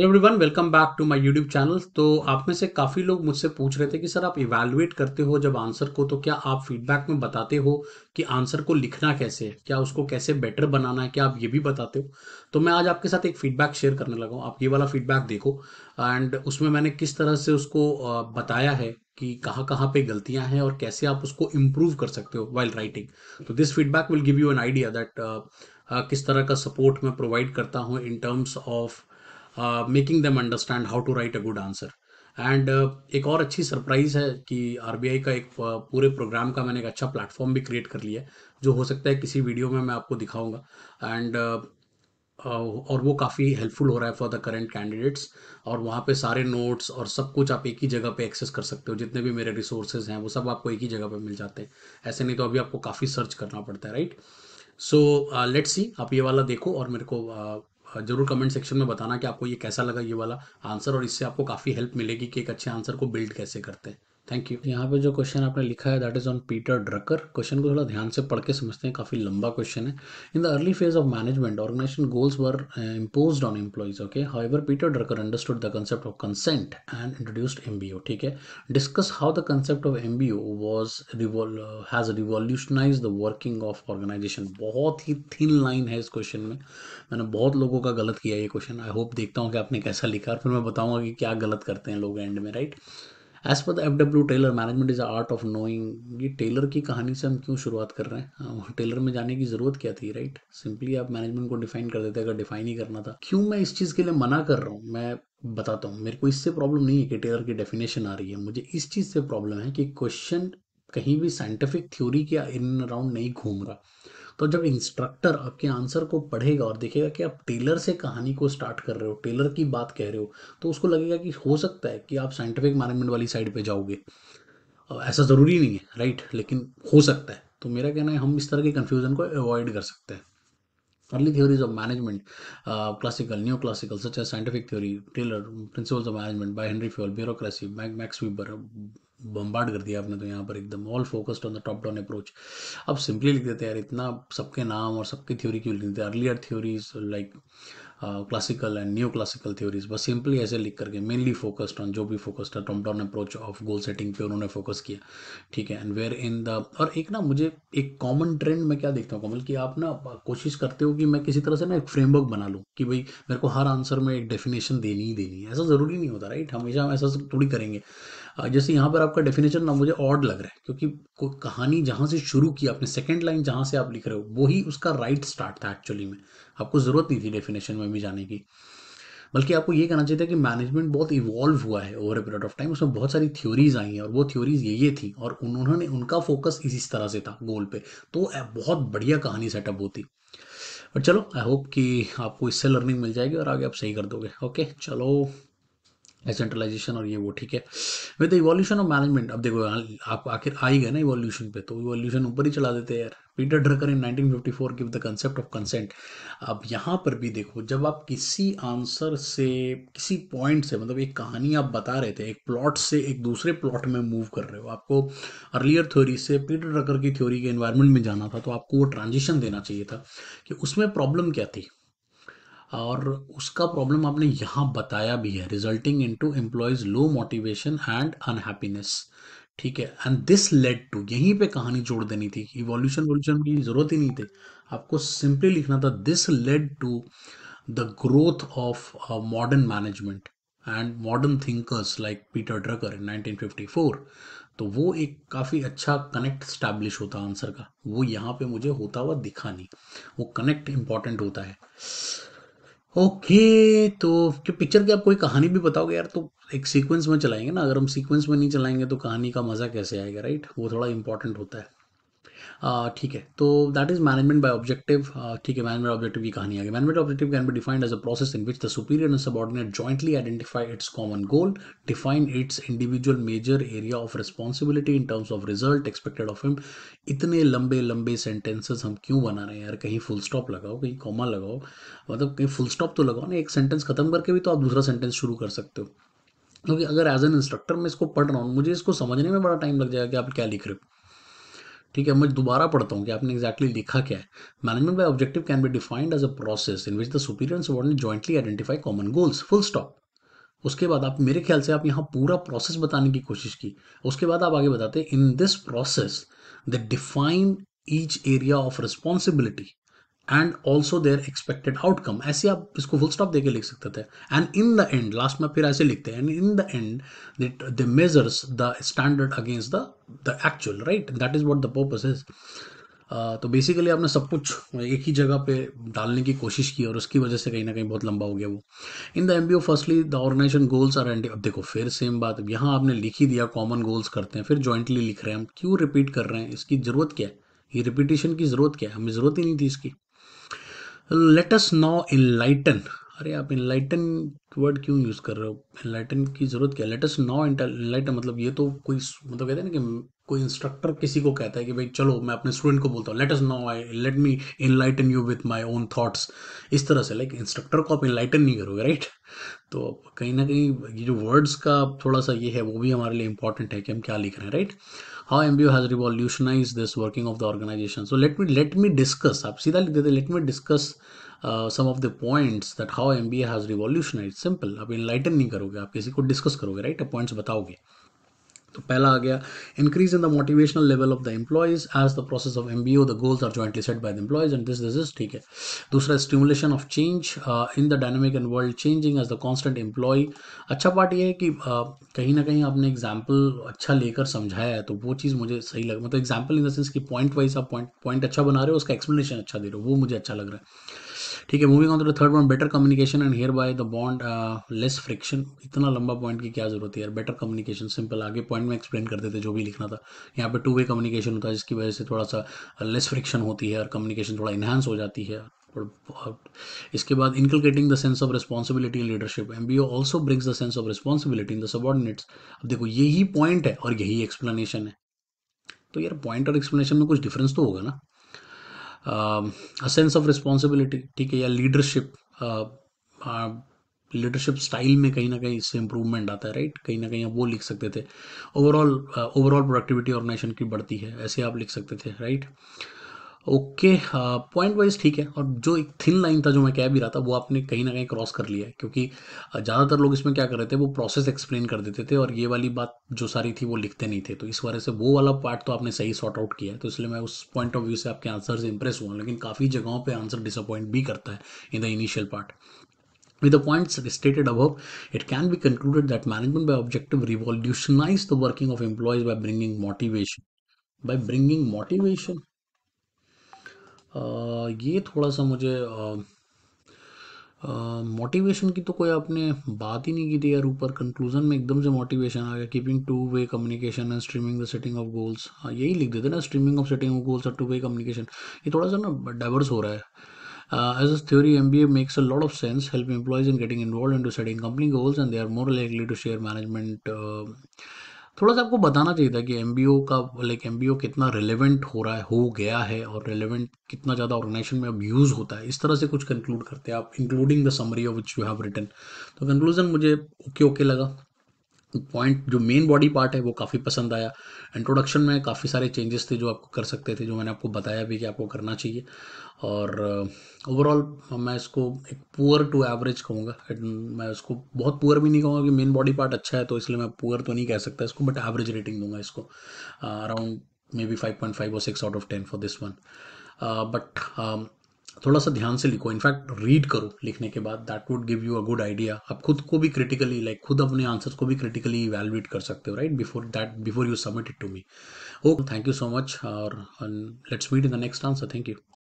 Every everyone welcome back to my YouTube channel तो आप में से काफ़ी लोग मुझसे पूछ रहे थे कि सर आप इवेलुएट करते हो जब आंसर को तो क्या आप फीडबैक में बताते हो कि आंसर को लिखना कैसे है क्या उसको कैसे बेटर बनाना है क्या आप ये भी बताते हो तो मैं आज आपके साथ एक फीडबैक शेयर करने लगा हूँ आप ये वाला फीडबैक देखो एंड उसमें मैंने किस तरह से उसको बताया है कि कहाँ कहाँ पे गलतियां हैं और कैसे आप उसको इम्प्रूव कर सकते हो वाइल राइटिंग तो this feedback will give you an idea that किस तरह का सपोर्ट मैं प्रोवाइड करता हूँ in terms of making them understand how to write a good answer and एक और अच्छी सरप्राइज है कि आर का एक uh, पूरे प्रोग्राम का मैंने एक अच्छा प्लेटफॉर्म भी क्रिएट कर लिया है जो हो सकता है किसी वीडियो में मैं आपको दिखाऊंगा एंड uh, uh, और वो काफ़ी हेल्पफुल हो रहा है फॉर द करेंट कैंडिडेट्स और वहाँ पे सारे नोट्स और सब कुछ आप एक ही जगह पे एक्सेस कर सकते हो जितने भी मेरे रिसोर्सेज हैं वो सब आपको एक ही जगह पे मिल जाते हैं ऐसे नहीं तो अभी आपको काफ़ी सर्च करना पड़ता है राइट सो लेट्स सी आप ये वाला देखो और मेरे को uh, ज़रूर कमेंट सेक्शन में बताना कि आपको ये कैसा लगा ये वाला आंसर और इससे आपको काफ़ी हेल्प मिलेगी कि एक अच्छे आंसर को बिल्ड कैसे करते हैं थैंक यू यहाँ पे जो क्वेश्चन आपने लिखा है that is on Peter Drucker question को थोड़ा ध्यान से पढ़ के समझते हैं काफ़ी लंबा क्वेश्चन है in the early phase of management organisation goals were impose on employees okay however Peter Drucker understood the concept of consent and introduced M ठीक है discuss how the concept of M B O was has revolutionise the working of organisation बहुत ही thin line है इस question में मैंने बहुत लोगों का गलत किया ये क्वेश्चन आई होप देखता हूँ कि आपने कैसा लिखा और फिर मैं बताऊंगा कि क्या गलत करते हैं लोग एंड में right right? As per the F W Taylor management is art of knowing ये टेलर की कहानी से हम क्यों शुरुआत कर रहे हैं टेलर हाँ, में जाने की ज़रूरत क्या थी राइट सिंपली आप मैनेजमेंट को डिफाइन कर देते अगर डिफाइन ही करना था क्यों मैं इस चीज़ के लिए मना कर रहा हूँ मैं बताता हूँ मेरे को इससे प्रॉब्लम नहीं है कि टेलर की डेफिनेशन आ रही है मुझे इस चीज़ से प्रॉब्लम है कि क्वेश्चन कहीं भी साइंटिफिक थ्योरी के इन अराउंड नहीं घूम रहा तो जब इंस्ट्रक्टर आपके आंसर को पढ़ेगा और देखेगा कि आप टेलर से कहानी को स्टार्ट कर रहे हो टेलर की बात कह रहे हो तो उसको लगेगा कि हो सकता है कि आप साइंटिफिक मैनेजमेंट वाली साइड पर जाओगे ऐसा ज़रूरी नहीं है राइट लेकिन हो सकता है तो मेरा कहना है हम इस तरह के कन्फ्यूज़न को अवॉइड कर सकते हैं early theories of management classical new classical such scientific theory Taylor principles of management by Henry Fayol bureaucracy mac Max Weber bombard कर दिया आपने तो यहाँ पर एकदम all focused on the top down approach अब सिंपली लिख देते हैं यार इतना सबके नाम और सबकी थ्योरी क्यों लिख देते हैं earlier theories like classical and new classical theories बस सिंपली ऐसे लिख करके मेनली फोकस्ड ऑन जो भी फोकस्ड है top down approach of goal setting पे उन्होंने फोकस किया ठीक है एंड वेयर इन द और एक ना मुझे एक कॉमन ट्रेंड मैं क्या देखता हूँ कमल कि आप ना कोशिश करते हो कि मैं किसी तरह से ना एक फ्रेमवर्क बना लूँ कि भाई मेरे को हर आंसर में एक डेफिनेशन देनी ही देनी है ऐसा ज़रूरी नहीं होता राइट हमेशा हम ऐसा थोड़ी करेंगे हाँ, जैसे यहाँ पर आपका डेफिनेशन ना मुझे ऑड लग रहा है क्योंकि कहानी जहाँ से शुरू की आपने सेकेंड लाइन जहाँ से आप लिख रहे हो वही उसका राइट स्टार्ट था एक्चुअली में आपको ज़रूरत नहीं थी डेफिनेशन में भी जाने की बल्कि आपको ये कहना चाहिए था कि मैनेजमेंट बहुत इवॉल्व हुआ है over a period of time उसमें बहुत सारी थ्योरीज आई हैं और वो थ्योरीज ये ये थी और उन्होंने उनका फोकस इसी तरह से था गोल पे तो बहुत बढ़िया कहानी सेटअप होती बट चलो आई होप कि आपको इससे लर्निंग मिल जाएगी और आगे आप सही कर दोगे ओके चलो डिसेंट्रलाइजेशन और ये वो ठीक है विद इवोल्यूशन ऑफ मैनेजमेंट अब देखो आप आखिर आ ही गए ना इवोल्यूशन पे तो इवोल्यूशन ऊपर ही चला देते हैं यार Peter Drucker in 1954 give the concept of consent अब यहाँ पर भी देखो जब आप किसी आंसर से किसी पॉइंट से मतलब एक कहानी आप बता रहे थे एक प्लॉट से एक दूसरे प्लॉट में मूव कर रहे हो आपको अर्लियर थ्योरी से पीटर ड्रकर की थ्योरी के इन्वायरमेंट में जाना था तो आपको वो ट्रांजिशन देना चाहिए था कि उसमें प्रॉब्लम क्या थी और उसका प्रॉब्लम आपने यहाँ बताया भी है resulting into employees low motivation and unhappiness ठीक है एंड दिस लेड टू यहीं पे कहानी जोड़ देनी थी इवोल्यूशन वोल्यूशन की जरूरत ही नहीं थी आपको सिंपली लिखना था this led to the growth of modern management and modern thinkers like Peter Drucker in 1954 तो वो एक काफ़ी अच्छा कनेक्ट स्टैब्लिश होता आंसर का वो यहाँ पे मुझे होता हुआ दिखा नहीं वो कनेक्ट इम्पॉर्टेंट होता है ओके तो जो पिक्चर की आप कोई कहानी भी बताओगे यार तो एक सीक्वेंस में चलाएंगे ना अगर हम सीक्वेंस में नहीं चलाएंगे तो कहानी का मज़ा कैसे आएगा राइट वो थोड़ा इंपॉर्टेंट होता है ठीक है तो that is management by objective ठीक है मैनेजमेंट ऑब्जेक्टिव की कहानी आगे management objective can be defined as a process in which the superior and subordinate jointly identify its common goal define its individual major area of responsibility in terms of result expected of him इतने लंबे लंबे sentences हम क्यों बना रहे हैं यार कहीं फुल स्टॉप लगाओ कहीं कॉमा लगाओ मतलब कहीं फुल स्टॉप तो लगाओ ना एक सेंटेंस खत्म करके भी तो आप दूसरा सेंटेंस शुरू कर सकते हो क्योंकि अगर एज एन इंस्ट्रक्टर मैं इसको पढ़ रहा हूँ मुझे इसको समझने में बड़ा टाइम लग जाएगा कि आप क्या लिख रहे हो ठीक है मैं दोबारा पढ़ता हूँ कि आपने एक्जैक्टली लिखा क्या है management by objective can be defined as a process in which the superior and ने jointly identify common goals full stop उसके बाद आप मेरे ख्याल से आप यहाँ पूरा प्रोसेस बताने की कोशिश की उसके बाद आप आगे बताते in this process the define each area of responsibility and also their expected outcome ऐसे आप इसको फुल स्टॉप देकर लिख सकते थे and in the end last में फिर ऐसे लिखते हैं and in the end the measures the standard against the actual right that is what the purpose is तो बेसिकली आपने सब कुछ एक ही जगह पे डालने की कोशिश की और उसकी वजह से कहीं ना कहीं बहुत लंबा हो गया वो in the M B O firstly the organisation goals are and अब देखो फिर सेम बात अब यहाँ आपने लिख ही दिया कॉमन गोल्स करते हैं फिर जॉइंटली लिख रहे हैं हम क्यों रिपीट कर रहे हैं इसकी ज़रूरत क्या है ये रिपीटेशन की ज़रूरत क्या है हमें ज़रूरत ही नहीं थी इसकी लेट अस नाउ इनलाइटन अरे आप इनलाइटन वर्ड क्यों यूज़ कर रहे हो इनलाइटन की ज़रूरत क्या है लेट अस नाउ इनलाइटन मतलब ये तो कोई मतलब कहते हैं ना कि कोई इंस्ट्रक्टर किसी को कहता है कि भाई चलो मैं अपने स्टूडेंट को बोलता हूँ let us know I let me enlighten you with my own thoughts इस तरह से लाइक इंस्ट्रक्टर को आप इनलाइटन नहीं करोगे राइट तो कहीं ना कहीं ये जो वर्ड्स का थोड़ा सा ये है वो भी हमारे लिए इंपॉर्टेंट है कि हम क्या लिख रहे हैं right how M B has revolutionise this working of the organisation so let me let me discuss आप सीधा लिख देते let me discuss some of the points that how M B has revolutionise simple आप enlighten नहीं करोगे आप किसी को डिस्कस करोगे राइट right? पॉइंट्स बताओगे तो पहला आ गया increase in the motivational level of the employees as the process of M B O the goals are jointly set by the employees and this this is ठीक है दूसरा stimulation of change in the dynamic and world changing as the constant employ अच्छा part ये है कि uh, कहीं ना कहीं आपने एग्जाम्पल अच्छा लेकर समझाया है तो वो चीज़ मुझे सही लग मतलब एग्जाम्पल इन द सेंस कि पॉइंट वाइज आप पॉइंट पॉइंट अच्छा बना रहे हो उसका एक्सप्लेनेशन अच्छा दे रहे हो वो मुझे अच्छा लग रहा है ठीक है moving on to the third point better communication and here by the bond less friction इतना लंबा पॉइंट की क्या जरूरत है यार बेटर कम्युनिकेशन सिंपल आगे पॉइंट में एक्सप्लेन करते थे जो भी लिखना था यहाँ पे टू वे कम्युनिकेशन होता है जिसकी वजह से थोड़ा सा लेस uh, फ्रिक्शन होती है और कम्युनिकेशन थोड़ा इन्हांस हो जाती है इसके बाद inculcating the sense of responsibility in leadership M B O also brings the sense of responsibility in the subordinates अब देखो यही पॉइंट है और यही एक्सप्लेनेशन है तो यार पॉइंट और एक्सप्लेनेशन में कुछ डिफरेंस तो होगा ना सेंस ऑफ रिस्पॉन्सिबिलिटी ठीक है या लीडरशिप लीडरशिप स्टाइल में कहीं ना कहीं इससे इम्प्रूवमेंट आता है राइट कहीं ना कहीं आप वो लिख सकते थे ओवरऑल ओवरऑल प्रोडक्टिविटी ऑर्गेनाइजेशन की बढ़ती है ऐसे आप लिख सकते थे राइट ओके पॉइंट वाइज ठीक है और जो एक थिन लाइन था जो मैं कह भी रहा था वो आपने कहीं ना कहीं क्रॉस कर लिया है क्योंकि ज़्यादातर लोग इसमें क्या कर रहे थे वो प्रोसेस एक्सप्लेन कर देते थे और ये वाली बात जो सारी थी वो लिखते नहीं थे तो इस वजह से वो वाला पार्ट तो आपने सही सॉर्ट आउट किया है तो इसलिए मैं उस पॉइंट ऑफ व्यू से आपके आंसर से इंप्रेस हुआ लेकिन काफ़ी जगहों पर आंसर डिसअपॉइंट भी करता है in the initial part With the points stated above, it can be concluded that management by objective revolutionized the working of employees by bringing motivation. By bringing motivation, ये थोड़ा सा मुझे मोटिवेशन की तो कोई आपने बात ही नहीं की थी यार ऊपर कंक्लूजन में एकदम से मोटिवेशन आ गया keeping two way communication and streaming the setting of goals यही लिख देते ना streaming of setting of goals और टू वे कम्युनिकेशन ये थोड़ा सा ना डाइवर्स हो रहा है as a theory M B A makes a lot of sense help employees in getting involve in to setting company goals and they are more likely to share management थोड़ा सा आपको बताना चाहिए था कि एम का लाइक एम कितना relevant हो रहा है हो गया है और रिलेवेंट कितना ज़्यादा ऑर्गेनाइजेशन में अब यूज़ होता है इस तरह से कुछ कंक्लूड करते हैं आप including the summary of which you have return तो कंक्लूजन मुझे ओके ओके लगा पॉइंट जो मेन बॉडी पार्ट है वो काफ़ी पसंद आया इंट्रोडक्शन में काफ़ी सारे चेंजेस थे जो आपको कर सकते थे जो मैंने आपको बताया भी कि आपको करना चाहिए और ओवरऑल uh, मैं इसको एक पुअर टू एवरेज कहूँगा मैं इसको बहुत पुअर भी नहीं कहूँगा कि मेन बॉडी पार्ट अच्छा है तो इसलिए मैं पुअर तो नहीं कह सकता इसको बट एवरेज रेटिंग दूंगा इसको around maybe five point five और six out of ten for this one but थोड़ा सा ध्यान से लिखो इनफैक्ट रीड करो लिखने के बाद that would give you a good idea आप खुद को भी क्रिटिकली लाइक like, खुद अपने आंसर्स को भी क्रिटिकली इवेलुएट कर सकते हो right before that before you submit it to me okay thank you so much और let's meet in the next answer thank you